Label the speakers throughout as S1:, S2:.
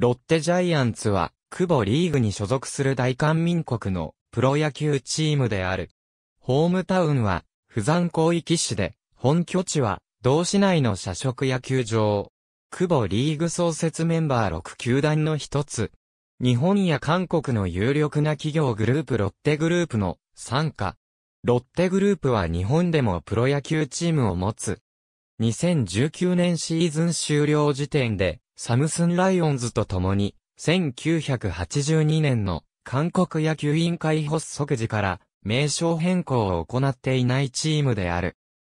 S1: ロッテジャイアンツは、久保リーグに所属する大韓民国のプロ野球チームである。ホームタウンは、不山広域市で、本拠地は、同市内の社食野球場。久保リーグ創設メンバー6球団の一つ。日本や韓国の有力な企業グループロッテグループの参加。ロッテグループは日本でもプロ野球チームを持つ。2019年シーズン終了時点で、サムスンライオンズと共に、1982年の韓国野球委員会発足時から名称変更を行っていないチームである。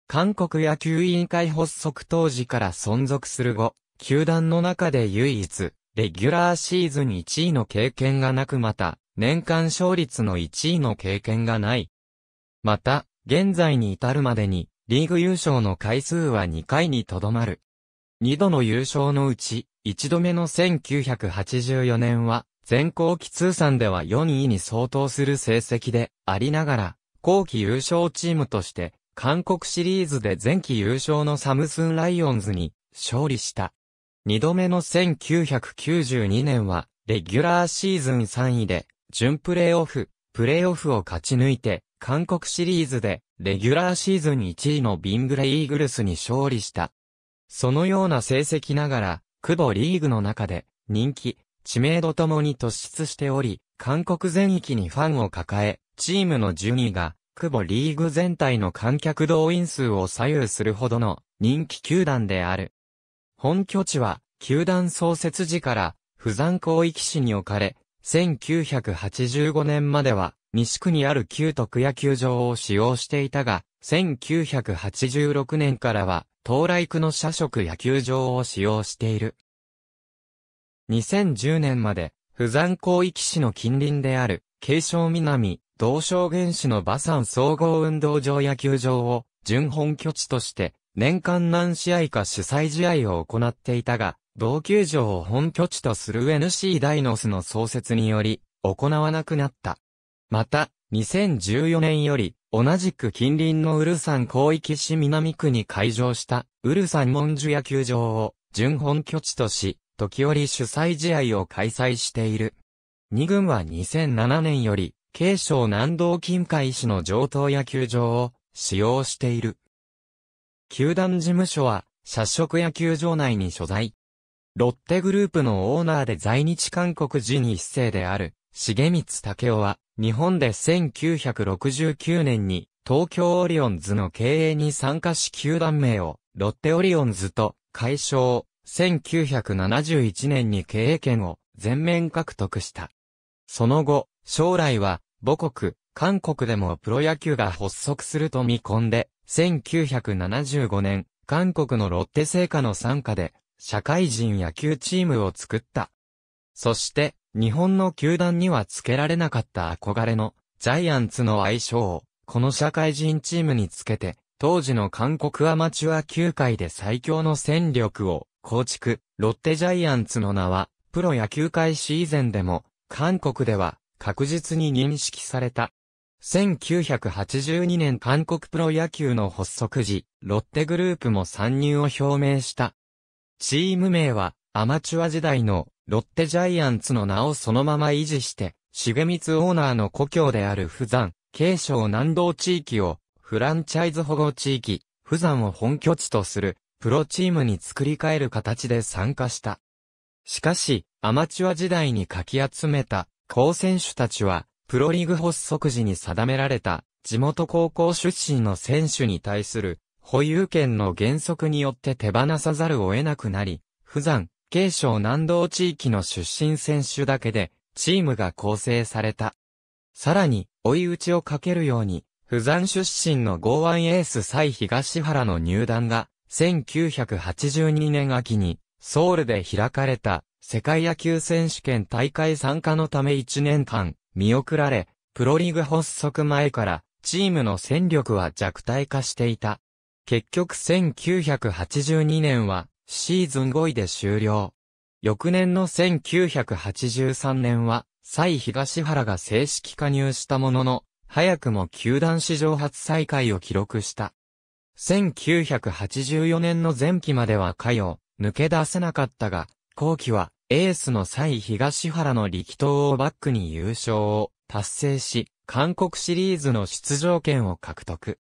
S1: 韓国野球委員会発足当時から存続する後、球団の中で唯一、レギュラーシーズン1位の経験がなくまた、年間勝率の1位の経験がない。また、現在に至るまでに、リーグ優勝の回数は2回にとどまる。2度の優勝のうち、1度目の1984年は、全後期通算では4位に相当する成績でありながら、後期優勝チームとして、韓国シリーズで前期優勝のサムスンライオンズに勝利した。2度目の1992年は、レギュラーシーズン3位で、準プレーオフ、プレーオフを勝ち抜いて、韓国シリーズで、レギュラーシーズン1位のビングレイーグルスに勝利した。そのような成績ながら、久保リーグの中で、人気、知名度ともに突出しており、韓国全域にファンを抱え、チームの順位が、久保リーグ全体の観客動員数を左右するほどの人気球団である。本拠地は、球団創設時から、不山広域市に置かれ、1985年までは、西区にある旧徳野球場を使用していたが、1986年からは、東来区の社食野球場を使用している。2010年まで、不山広域市の近隣である、京尚南、道証原市の馬山総合運動場野球場を、準本拠地として、年間何試合か主催試合を行っていたが、同球場を本拠地とする NC ダイノスの創設により、行わなくなった。また、2014年より、同じく近隣のウルサン広域市南区に開場した、ウルサン文樹野球場を、準本拠地とし、時折主催試合を開催している。2軍は2007年より、軽省南道近海市の上等野球場を、使用している。球団事務所は、社食野球場内に所在。ロッテグループのオーナーで在日韓国人一世である、重光武雄は、日本で1969年に、東京オリオンズの経営に参加し球団名を、ロッテオリオンズと、解消、1971年に経営権を全面獲得した。その後、将来は、母国、韓国でもプロ野球が発足すると見込んで、1975年、韓国のロッテ製菓の参加で、社会人野球チームを作った。そして、日本の球団には付けられなかった憧れのジャイアンツの愛称を、この社会人チームにつけて、当時の韓国アマチュア球界で最強の戦力を構築、ロッテジャイアンツの名は、プロ野球界ー以前でも、韓国では確実に認識された。1982年韓国プロ野球の発足時、ロッテグループも参入を表明した。チーム名は、アマチュア時代のロッテジャイアンツの名をそのまま維持して、重光オーナーの故郷である富山、慶省南道地域をフランチャイズ保護地域、富山を本拠地とするプロチームに作り変える形で参加した。しかし、アマチュア時代にかき集めた、高選手たちは、プロリーグ発足時に定められた、地元高校出身の選手に対する、保有権の原則によって手放さざるを得なくなり、富山、慶省南道地域の出身選手だけで、チームが構成された。さらに、追い打ちをかけるように、釜山出身の豪腕エース蔡東原の入団が、1982年秋に、ソウルで開かれた、世界野球選手権大会参加のため1年間、見送られ、プロリーグ発足前から、チームの戦力は弱体化していた。結局1982年は、シーズン5位で終了。翌年の1983年は、蔡東原が正式加入したものの、早くも球団史上初再開を記録した。1984年の前期まではかよ、抜け出せなかったが、後期はエースの蔡東原の力投をバックに優勝を達成し、韓国シリーズの出場権を獲得。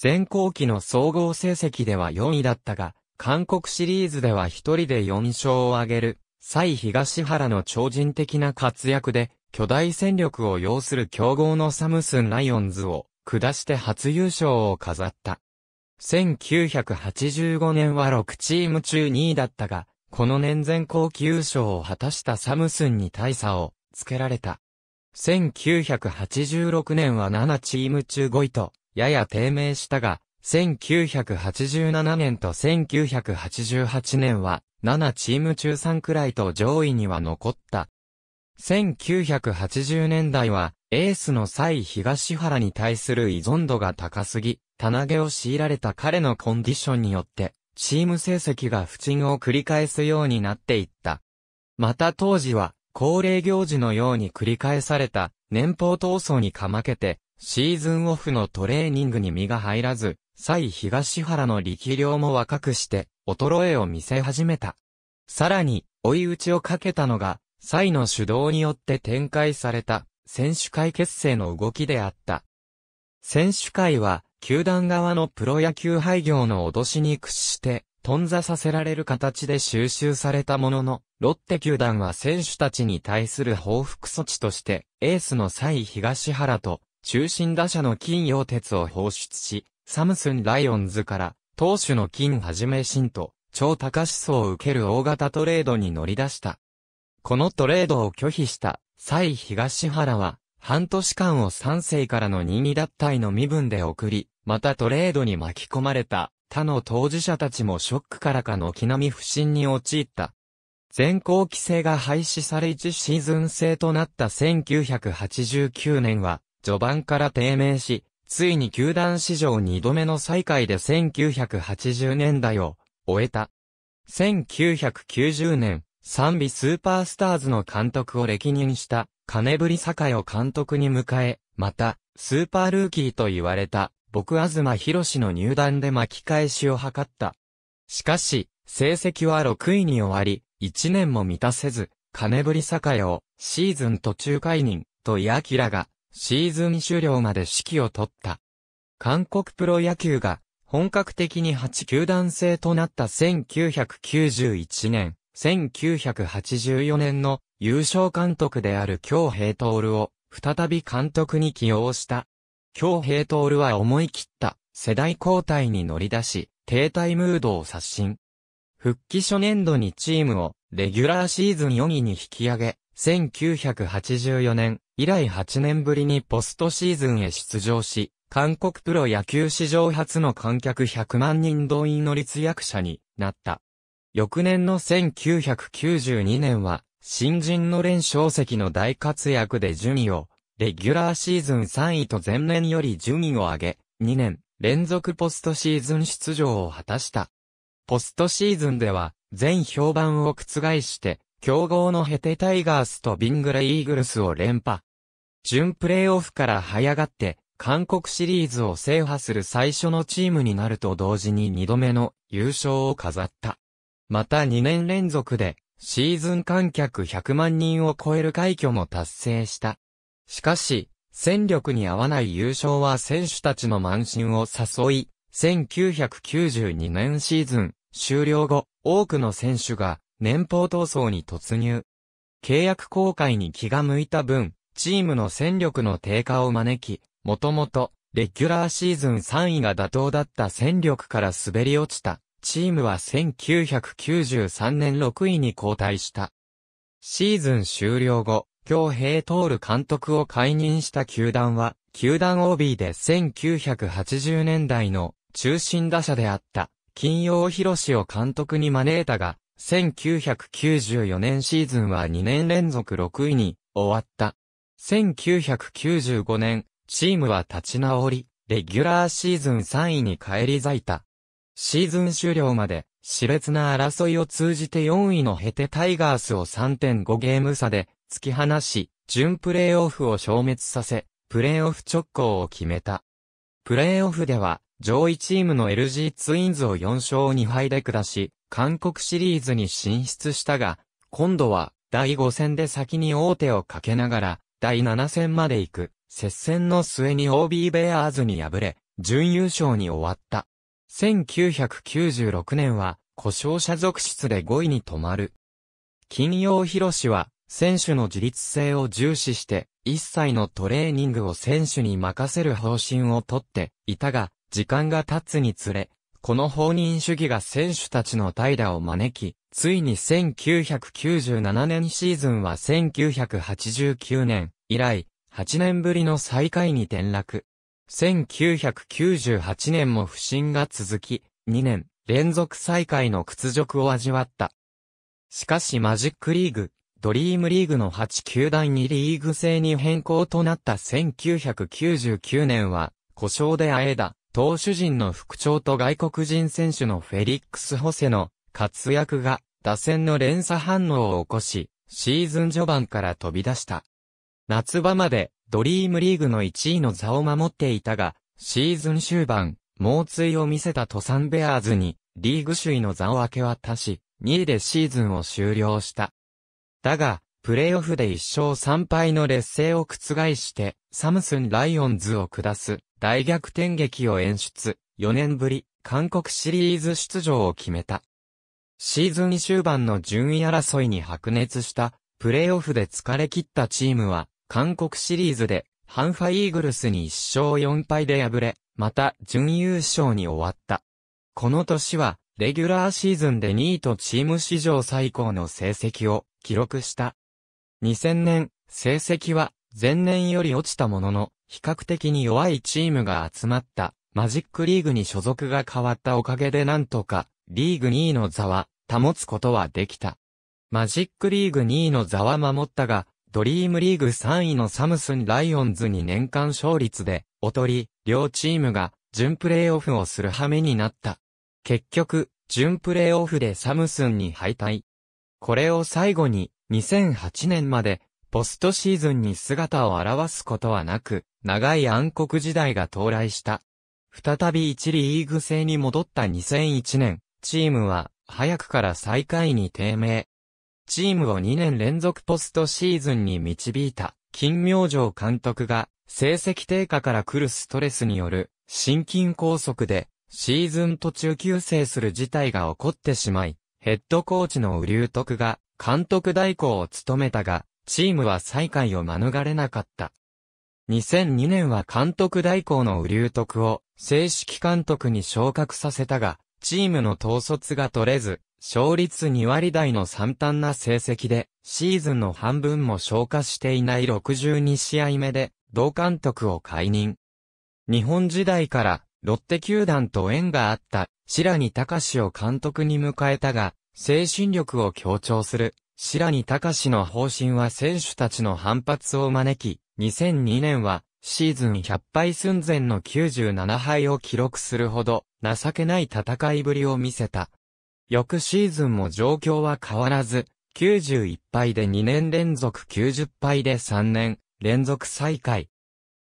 S1: 前後期の総合成績では4位だったが、韓国シリーズでは一人で4勝を挙げる、蔡東原の超人的な活躍で、巨大戦力を要する強豪のサムスンライオンズを下して初優勝を飾った。1985年は6チーム中2位だったが、この年前後期優勝を果たしたサムスンに大差をつけられた。1986年は7チーム中5位と、やや低迷したが、1987年と1988年は、7チーム中3くらいと上位には残った。1980年代は、エースの際東原に対する依存度が高すぎ、棚毛を強いられた彼のコンディションによって、チーム成績が不沈を繰り返すようになっていった。また当時は、恒例行事のように繰り返された、年俸闘争にかまけて、シーズンオフのトレーニングに身が入らず、蔡東原の力量も若くして、衰えを見せ始めた。さらに、追い打ちをかけたのが、蔡の主導によって展開された、選手会結成の動きであった。選手会は、球団側のプロ野球廃業の脅しに屈して、頓挫させられる形で収集されたものの、ロッテ球団は選手たちに対する報復措置として、エースの蔡東原と、中心打者の金洋鉄を放出し、サムスンライオンズから、投手の金はじめ新と、超高思想を受ける大型トレードに乗り出した。このトレードを拒否した、蔡東原は、半年間を三世からの任意脱退の身分で送り、またトレードに巻き込まれた、他の当事者たちもショックからかのき並み不振に陥った。全校規制が廃止され1シーズン制となった1989年は、序盤から低迷し、ついに球団史上2度目の再開で1980年代を終えた。1990年、賛美スーパースターズの監督を歴任した金振栄を監督に迎え、また、スーパールーキーと言われた、僕東博の入団で巻き返しを図った。しかし、成績は6位に終わり、1年も満たせず、金振栄をシーズン途中解任と矢明がシーズン終了まで指揮を取った。韓国プロ野球が本格的に8球団制となった1991年、1984年の優勝監督である京平徹を再び監督に起用した。京平徹は思い切った世代交代に乗り出し、停滞ムードを刷新。復帰初年度にチームをレギュラーシーズン4位に引き上げ、1984年以来8年ぶりにポストシーズンへ出場し、韓国プロ野球史上初の観客100万人動員の立役者になった。翌年の1992年は、新人の連勝席の大活躍で順位を、レギュラーシーズン3位と前年より順位を上げ、2年連続ポストシーズン出場を果たした。ポストシーズンでは、全評判を覆して、強豪のヘテタイガースとビングレイーグルスを連覇。準プレーオフから這い上がって、韓国シリーズを制覇する最初のチームになると同時に2度目の優勝を飾った。また2年連続でシーズン観客100万人を超える快挙も達成した。しかし、戦力に合わない優勝は選手たちの慢心を誘い、1992年シーズン終了後、多くの選手が年俸闘争に突入。契約更改に気が向いた分、チームの戦力の低下を招き、もともと、レギュラーシーズン3位が妥当だった戦力から滑り落ちた、チームは1993年6位に交代した。シーズン終了後、京平徹監督を解任した球団は、球団 OB で1980年代の中心打者であった、金曜博士を監督に招いたが、1994年シーズンは2年連続6位に終わった。1995年、チームは立ち直り、レギュラーシーズン3位に返り咲いた。シーズン終了まで、熾烈な争いを通じて4位のヘテタイガースを3.5ゲーム差で突き放し、準プレイオフを消滅させ、プレイオフ直行を決めた。プレイオフでは、上位チームの LG ツインズを4勝2敗で下し、韓国シリーズに進出したが、今度は第5戦で先に大手をかけながら、第7戦まで行く、接戦の末に OB ベアーズに敗れ、準優勝に終わった。1996年は、故障者続出で5位に止まる。金曜広氏は、選手の自立性を重視して、一切のトレーニングを選手に任せる方針をとっていたが、時間が経つにつれ、この放任主義が選手たちの怠惰を招き、ついに1997年シーズンは1989年、以来、8年ぶりの最下位に転落。1998年も不振が続き、2年連続最下位の屈辱を味わった。しかしマジックリーグ、ドリームリーグの8球団にリーグ制に変更となった1999年は、故障であえだ、投手陣の副長と外国人選手のフェリックス・ホセの活躍が打線の連鎖反応を起こし、シーズン序盤から飛び出した。夏場までドリームリーグの1位の座を守っていたが、シーズン終盤、猛追を見せたトサンベアーズに、リーグ首位の座を明け渡し、2位でシーズンを終了した。だが、プレイオフで1勝3敗の劣勢を覆して、サムスンライオンズを下す大逆転劇を演出、4年ぶり、韓国シリーズ出場を決めた。シーズン終盤の順位争いに白熱した、プレイオフで疲れ切ったチームは、韓国シリーズで、ハンファイーグルスに1勝4敗で敗れ、また準優勝に終わった。この年は、レギュラーシーズンで2位とチーム史上最高の成績を記録した。2000年、成績は前年より落ちたものの、比較的に弱いチームが集まったマジックリーグに所属が変わったおかげでなんとか、リーグ2位の座は保つことはできた。マジックリーグ2位の座は守ったが、ドリームリーグ3位のサムスンライオンズに年間勝率で、劣り、両チームが準プレイオフをする羽目になった。結局、準プレイオフでサムスンに敗退。これを最後に、2008年まで、ポストシーズンに姿を現すことはなく、長い暗黒時代が到来した。再び一リーグ制に戻った2001年、チームは、早くから最下位に低迷。チームを2年連続ポストシーズンに導いた、金明城監督が、成績低下から来るストレスによる、心筋梗塞で、シーズン途中休成する事態が起こってしまい、ヘッドコーチのウト徳が、監督代行を務めたが、チームは再開を免れなかった。2002年は監督代行のウト徳を正式監督に昇格させたが、チームの統率が取れず、勝率2割台の惨憺な成績で、シーズンの半分も消化していない62試合目で、同監督を解任。日本時代から、ロッテ球団と縁があった、白木隆を監督に迎えたが、精神力を強調する、白木隆の方針は選手たちの反発を招き、2002年は、シーズン100敗寸前の97敗を記録するほど、情けない戦いぶりを見せた。翌シーズンも状況は変わらず、91敗で2年連続90敗で3年連続再開。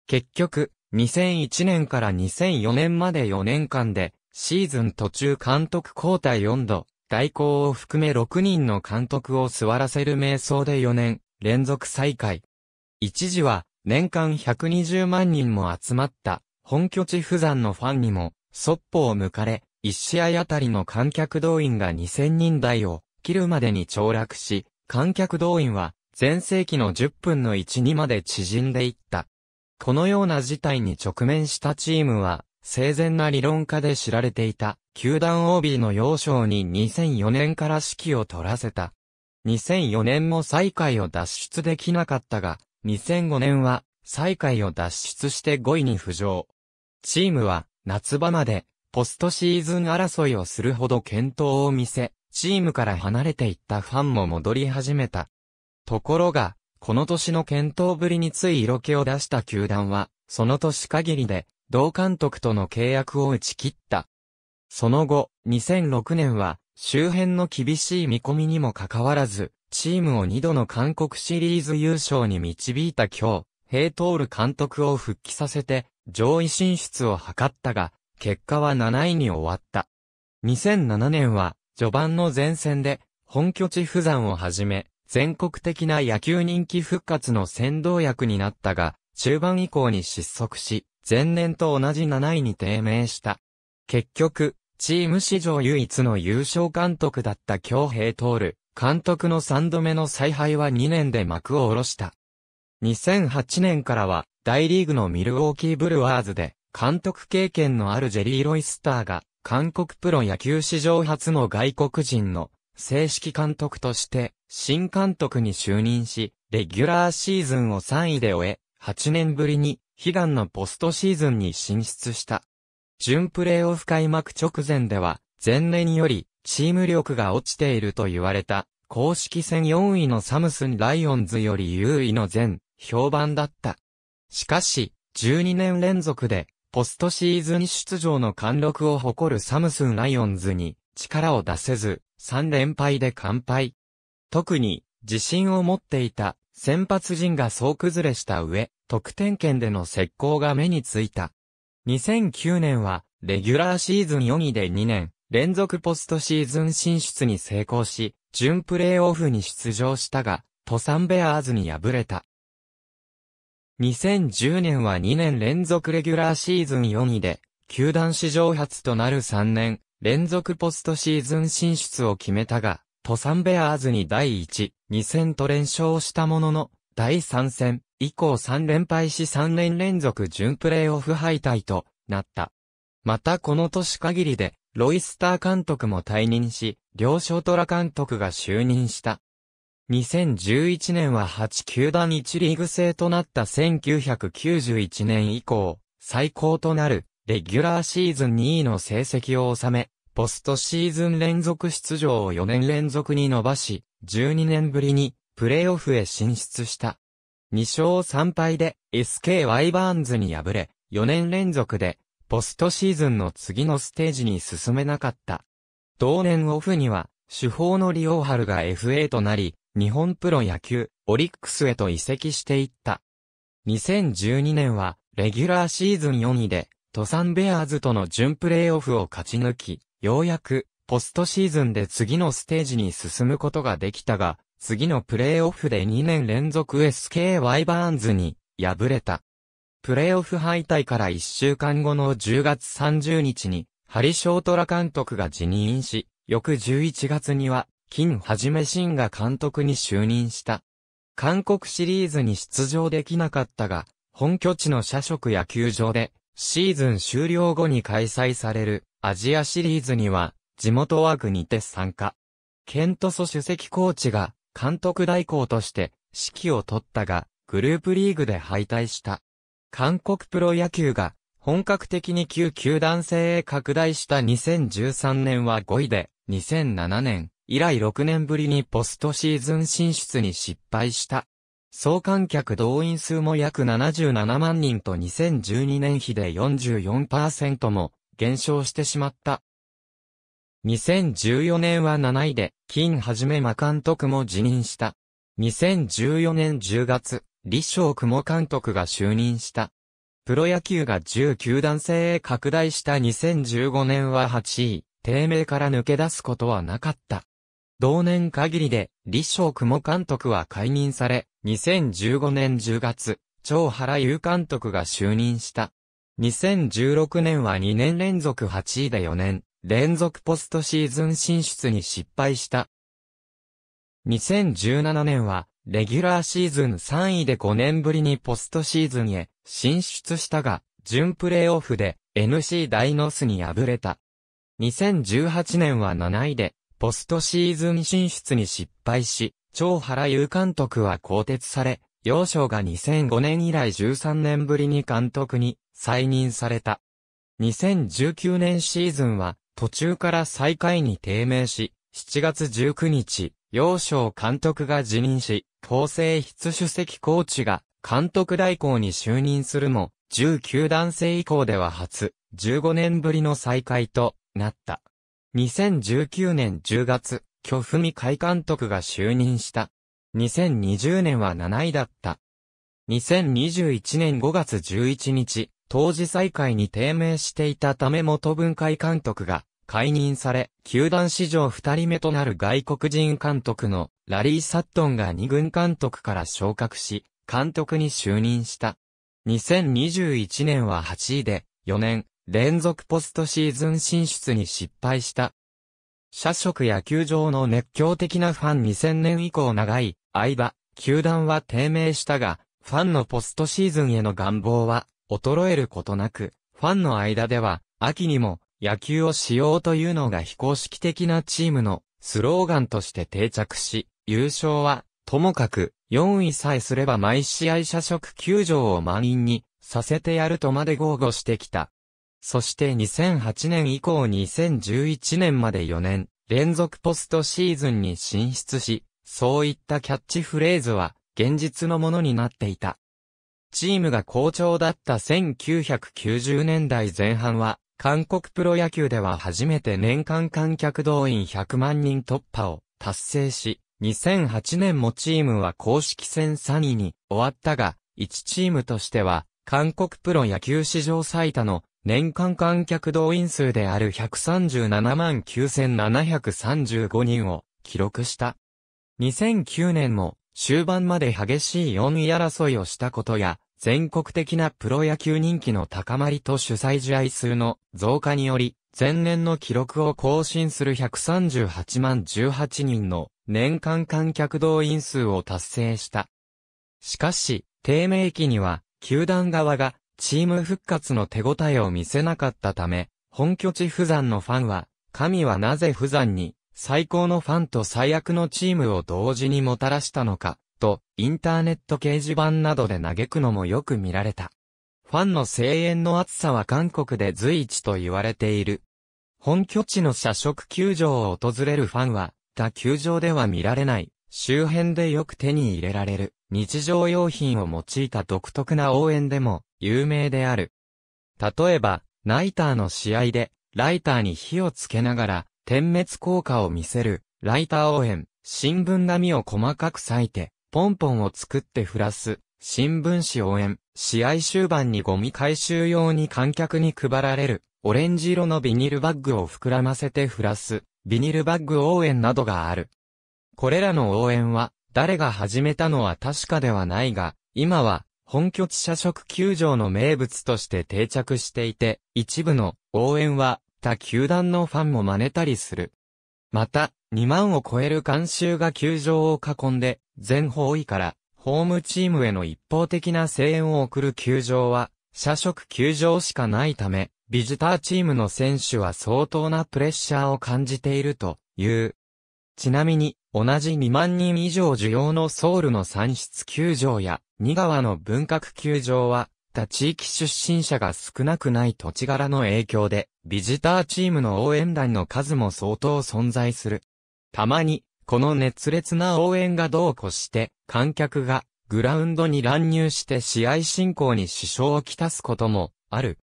S1: 結局、2001年から2004年まで4年間で、シーズン途中監督交代4度、代行を含め6人の監督を座らせる瞑想で4年連続再開。一時は、年間120万人も集まった、本拠地不山のファンにも、そっぽを向かれ、1試合あたりの観客動員が2000人台を切るまでに凋落し、観客動員は前世紀の10分の1にまで縮んでいった。このような事態に直面したチームは、生前な理論家で知られていた、球団 OB の要衝に2004年から指揮を取らせた。2004年も最下位を脱出できなかったが、2005年は最下位を脱出して5位に浮上。チームは夏場までポストシーズン争いをするほど健闘を見せ、チームから離れていったファンも戻り始めた。ところが、この年の健闘ぶりについ色気を出した球団は、その年限りで、同監督との契約を打ち切った。その後、2006年は、周辺の厳しい見込みにもかかわらず、チームを2度の韓国シリーズ優勝に導いた今日、ヘイトール監督を復帰させて、上位進出を図ったが、結果は7位に終わった。2007年は、序盤の前線で、本拠地不山をはじめ、全国的な野球人気復活の先導役になったが、中盤以降に失速し、前年と同じ7位に低迷した。結局、チーム史上唯一の優勝監督だった京平徹、監督の3度目の采配は2年で幕を下ろした。2008年からは、大リーグのミルウォーキーブルワーズで、監督経験のあるジェリー・ロイスターが、韓国プロ野球史上初の外国人の正式監督として、新監督に就任し、レギュラーシーズンを3位で終え、8年ぶりに悲願のポストシーズンに進出した。準プレーオフ開幕直前では、前年よりチーム力が落ちていると言われた、公式戦4位のサムスン・ライオンズより優位の前、評判だった。しかし、12年連続でポストシーズン出場の貫禄を誇るサムスンライオンズに力を出せず、3連敗で完敗。特に、自信を持っていた先発陣が総崩れした上、得点圏での石膏が目についた。2009年は、レギュラーシーズン4位で2年、連続ポストシーズン進出に成功し、準プレーオフに出場したが、トサンベアーズに敗れた。2010年は2年連続レギュラーシーズン4位で、球団史上初となる3年連続ポストシーズン進出を決めたが、トサンベアーズに第1、2戦と連勝したものの、第3戦、以降3連敗し3年連続準プレイオフ敗退となった。またこの年限りで、ロイスター監督も退任し、両ショートラ監督が就任した。2011年は8球団1リーグ制となった1991年以降、最高となる、レギュラーシーズン2位の成績を収め、ポストシーズン連続出場を4年連続に伸ばし、12年ぶりに、プレーオフへ進出した。2勝3敗で SK ワイバーンズに敗れ、4年連続で、ポストシーズンの次のステージに進めなかった。同年オフには、主砲のリオハルが FA となり、日本プロ野球、オリックスへと移籍していった。2012年は、レギュラーシーズン4位で、トサンベアーズとの準プレーオフを勝ち抜き、ようやく、ポストシーズンで次のステージに進むことができたが、次のプレーオフで2年連続 SK ワイバーンズに敗れた。プレーオフ敗退から1週間後の10月30日に、ハリ・ショートラ監督が辞任し、翌11月には金はじめシンが監督に就任した。韓国シリーズに出場できなかったが、本拠地の社食野球場で、シーズン終了後に開催されるアジアシリーズには、地元枠にて参加。ケントソ主席コーチが、監督代行として、指揮を取ったが、グループリーグで敗退した。韓国プロ野球が、本格的に旧球団制へ拡大した2013年は5位で、2007年、以来6年ぶりにポストシーズン進出に失敗した。総観客動員数も約77万人と2012年比で44%も減少してしまった。2014年は7位で、金はじめま監督も辞任した。2014年10月、李昌雲監督が就任した。プロ野球が19段制へ拡大した2015年は8位、低迷から抜け出すことはなかった。同年限りで、李昌雲監督は解任され、2015年10月、超原優監督が就任した。2016年は2年連続8位で4年、連続ポストシーズン進出に失敗した。2017年は、レギュラーシーズン3位で5年ぶりにポストシーズンへ進出したが、準プレーオフで NC ダイノスに敗れた。2018年は7位でポストシーズン進出に失敗し、長原優監督は更迭され、幼少が2005年以来13年ぶりに監督に再任された。2019年シーズンは途中から最下位に低迷し、7月19日、幼少監督が辞任し、厚生筆主席コーチが監督代行に就任するも、19男性以降では初、15年ぶりの再会となった。2019年10月、巨み海監督が就任した。2020年は7位だった。2021年5月11日、当時再開に低迷していたため元文会監督が解任され、球団史上2人目となる外国人監督のラリー・サットンが2軍監督から昇格し、監督に就任した。2021年は8位で、4年、連続ポストシーズン進出に失敗した。社食野球場の熱狂的なファン2000年以降長い間、球団は低迷したが、ファンのポストシーズンへの願望は衰えることなく、ファンの間では、秋にも野球をしようというのが非公式的なチームのスローガンとして定着し、優勝は、ともかく、4位さえすれば毎試合社食球場を満員にさせてやるとまで豪語してきた。そして2008年以降2011年まで4年、連続ポストシーズンに進出し、そういったキャッチフレーズは、現実のものになっていた。チームが好調だった1990年代前半は、韓国プロ野球では初めて年間観客動員100万人突破を達成し、2008年もチームは公式戦3位に終わったが、1チームとしては、韓国プロ野球史上最多の年間観客動員数である137万9735人を記録した。2009年も終盤まで激しい4位争いをしたことや、全国的なプロ野球人気の高まりと主催試合数の増加により、前年の記録を更新する138万18人の年間観客動員数を達成した。しかし、低迷期には、球団側がチーム復活の手応えを見せなかったため、本拠地不山のファンは、神はなぜ不山に、最高のファンと最悪のチームを同時にもたらしたのか、と、インターネット掲示板などで嘆くのもよく見られた。ファンの声援の厚さは韓国で随一と言われている。本拠地の社食球場を訪れるファンは、他球場では見られない、周辺でよく手に入れられる。日常用品を用いた独特な応援でも有名である。例えば、ナイターの試合で、ライターに火をつけながら、点滅効果を見せる、ライター応援、新聞紙を細かく裂いて、ポンポンを作って振らす、新聞紙応援、試合終盤にゴミ回収用に観客に配られる、オレンジ色のビニルバッグを膨らませて振らす、ビニルバッグ応援などがある。これらの応援は、誰が始めたのは確かではないが、今は、本拠地社食球場の名物として定着していて、一部の応援は他球団のファンも真似たりする。また、2万を超える観衆が球場を囲んで、全方位からホームチームへの一方的な声援を送る球場は、社食球場しかないため、ビジターチームの選手は相当なプレッシャーを感じているという。ちなみに、同じ2万人以上需要のソウルの産出球場や、二川の文革球場は、他地域出身者が少なくない土地柄の影響で、ビジターチームの応援団の数も相当存在する。たまに、この熱烈な応援がどうこして、観客がグラウンドに乱入して試合進行に支障をきたすこともある。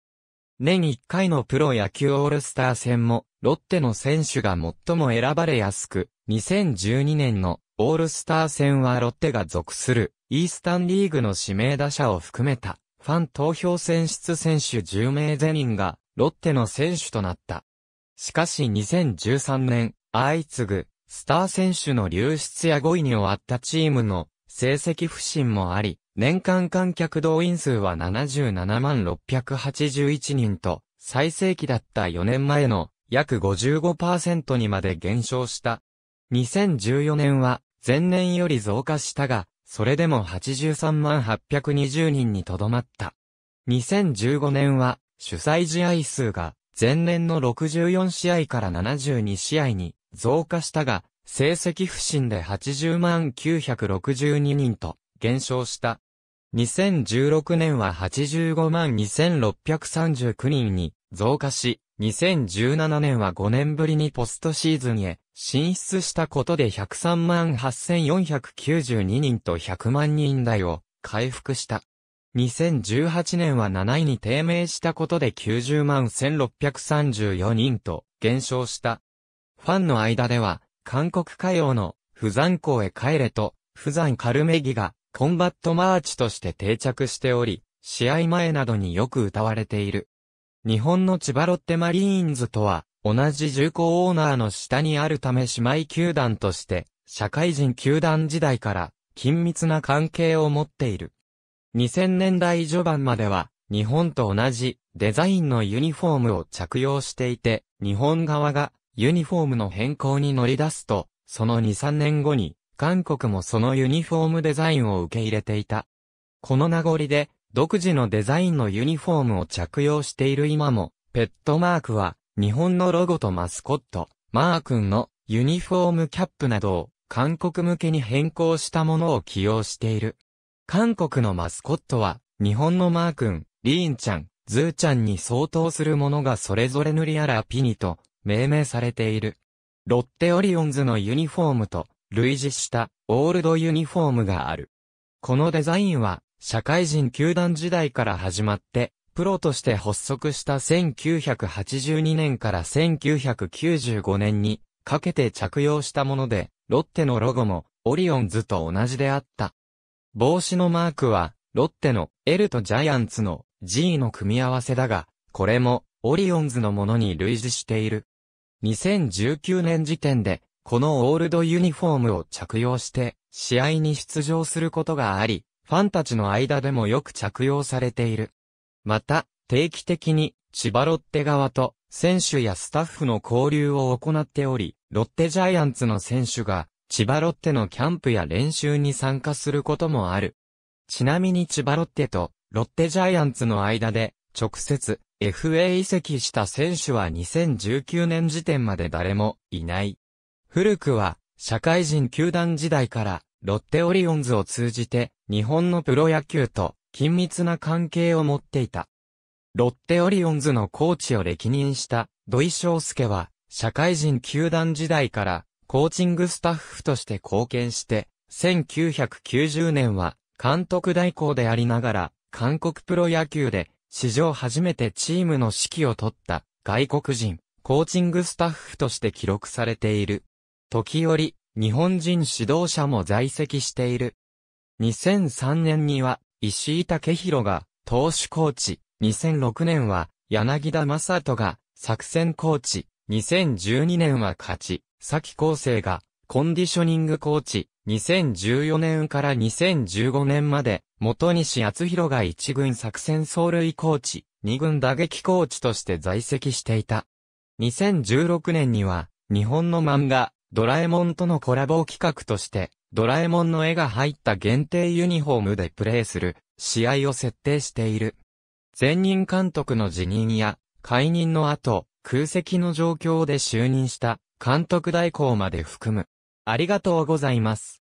S1: 年1回のプロ野球オールスター戦も、ロッテの選手が最も選ばれやすく、2012年のオールスター戦はロッテが属するイースタンリーグの指名打者を含めたファン投票選出選手10名全員がロッテの選手となった。しかし2013年、相次ぐスター選手の流出や5位に終わったチームの成績不振もあり、年間観客動員数は77万681人と、最盛期だった4年前の約55%にまで減少した。2014年は前年より増加したが、それでも83万820人にとどまった。2015年は主催試合数が前年の64試合から72試合に増加したが、成績不振で80万962人と減少した。2016年は85万2639人に増加し、2017年は5年ぶりにポストシーズンへ進出したことで103万8492人と100万人台を回復した。2018年は7位に低迷したことで90万1634人と減少した。ファンの間では、韓国歌謡の、不山港へ帰れと、不山カルメギが、コンバットマーチとして定着しており、試合前などによく歌われている。日本の千葉ロッテマリーンズとは、同じ重工オーナーの下にあるため姉妹球団として、社会人球団時代から緊密な関係を持っている。2000年代序盤までは、日本と同じデザインのユニフォームを着用していて、日本側がユニフォームの変更に乗り出すと、その2、3年後に、韓国もそのユニフォームデザインを受け入れていた。この名残で、独自のデザインのユニフォームを着用している今も、ペットマークは、日本のロゴとマスコット、マー君のユニフォームキャップなどを、韓国向けに変更したものを起用している。韓国のマスコットは、日本のマー君、リーンちゃん、ズーちゃんに相当するものがそれぞれ塗りやらピニと命名されている。ロッテオリオンズのユニフォームと類似したオールドユニフォームがある。このデザインは社会人球団時代から始まって、プロとして発足した1982年から1995年にかけて着用したもので、ロッテのロゴもオリオンズと同じであった。帽子のマークは、ロッテの L とジャイアンツの G の組み合わせだが、これもオリオンズのものに類似している。2019年時点で、このオールドユニフォームを着用して、試合に出場することがあり、ファンたちの間でもよく着用されている。また、定期的に、千葉ロッテ側と、選手やスタッフの交流を行っており、ロッテジャイアンツの選手が、千葉ロッテのキャンプや練習に参加することもある。ちなみに千葉ロッテと、ロッテジャイアンツの間で、直接、FA 移籍した選手は2019年時点まで誰もいない。古くは、社会人球団時代から、ロッテオリオンズを通じて、日本のプロ野球と緊密な関係を持っていた。ロッテオリオンズのコーチを歴任した土井翔介は、社会人球団時代からコーチングスタッフとして貢献して、1990年は監督代行でありながら、韓国プロ野球で史上初めてチームの指揮を取った外国人、コーチングスタッフとして記録されている。時折、日本人指導者も在籍している。2003年には、石井武宏が、投手コーチ。2006年は、柳田正人が、作戦コーチ。2012年は勝ち。崎康生が、コンディショニングコーチ。2014年から2015年まで、元西厚弘が一軍作戦走塁コーチ、二軍打撃コーチとして在籍していた。2016年には、日本の漫画、ドラえもんとのコラボ企画として、ドラえもんの絵が入った限定ユニフォームでプレーする試合を設定している。前任監督の辞任や解任の後、空席の状況で就任した監督代行まで含む。ありがとうございます。